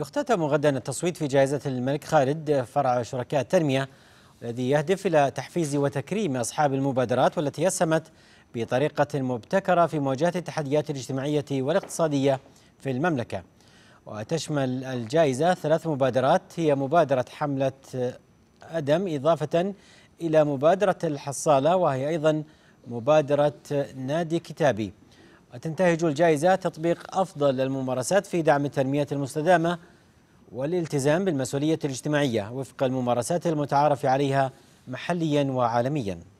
يختتم غدا التصويت في جائزة الملك خالد فرع شركاء التنمية الذي يهدف إلى تحفيز وتكريم أصحاب المبادرات والتي يسمت بطريقة مبتكرة في مواجهة التحديات الاجتماعية والاقتصادية في المملكة وتشمل الجائزة ثلاث مبادرات هي مبادرة حملة أدم إضافة إلى مبادرة الحصالة وهي أيضا مبادرة نادي كتابي وتنتهج الجائزة تطبيق أفضل الممارسات في دعم التنمية المستدامة والالتزام بالمسؤولية الاجتماعية وفق الممارسات المتعارف عليها محليا وعالميا